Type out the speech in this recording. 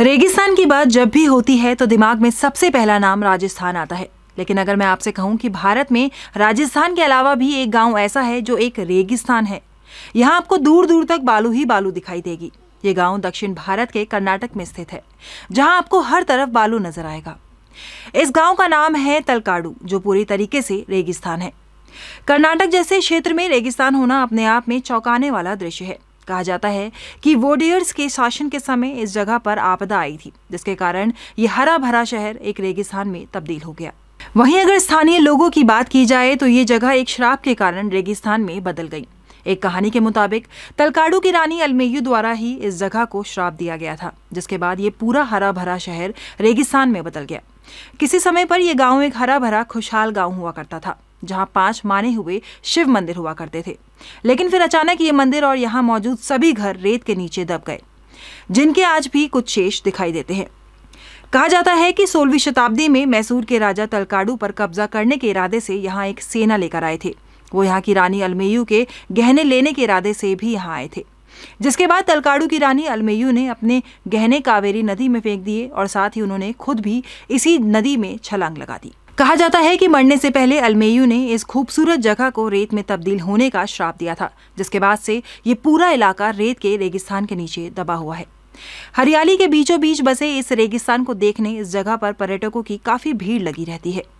रेगिस्तान की बात जब भी होती है तो दिमाग में सबसे पहला नाम राजस्थान आता है लेकिन अगर मैं आपसे कहूं कि भारत में राजस्थान के अलावा भी एक गांव ऐसा है जो एक रेगिस्तान है यहाँ आपको दूर दूर तक बालू ही बालू दिखाई देगी ये गांव दक्षिण भारत के कर्नाटक में स्थित है जहां आपको हर तरफ बालू नजर आएगा इस गांव का नाम है तलकाडू जो पूरी तरीके से रेगिस्तान है कर्नाटक जैसे क्षेत्र में रेगिस्तान होना अपने आप में चौंकाने वाला दृश्य है कहा जाता है कि वोडियर्स के शासन के समय इस जगह पर आपदा आई थी जिसके कारण ये हरा भरा शहर एक रेगिस्तान में तब्दील हो गया वहीं अगर स्थानीय लोगों की बात की जाए तो ये जगह एक श्राप के कारण रेगिस्तान में बदल गई एक कहानी के मुताबिक तलकाडू की रानी अलमेयू द्वारा ही इस जगह को श्राप दिया गया था जिसके बाद ये पूरा हरा भरा शहर रेगिस्तान में बदल गया किसी समय पर यह गांव एक हरा भरा खुशहाल गांव हुआ करता था जहां पांच माने हुए शिव मंदिर हुआ करते थे लेकिन फिर अचानक ये मंदिर और यहाँ मौजूद सभी घर रेत के नीचे दब गए जिनके आज भी कुछ शेष दिखाई देते हैं कहा जाता है कि सोलहवीं शताब्दी में मैसूर के राजा तलकाडू पर कब्जा करने के इरादे से यहाँ एक सेना लेकर आए थे वो यहाँ की रानी अलमेयू के गहने लेने के इरादे से भी यहाँ आए थे जिसके बाद तलकाड़ू की रानी अलमेयू ने अपने गहने कावेरी नदी में फेंक दिए और साथ ही उन्होंने खुद भी इसी नदी में छलांग लगा दी कहा जाता है कि मरने से पहले अलमेयू ने इस खूबसूरत जगह को रेत में तब्दील होने का श्राप दिया था जिसके बाद से ये पूरा इलाका रेत के रेगिस्तान के नीचे दबा हुआ है हरियाली के बीचों बीच बसे इस रेगिस्तान को देखने इस जगह पर पर्यटकों की काफी भीड़ लगी रहती है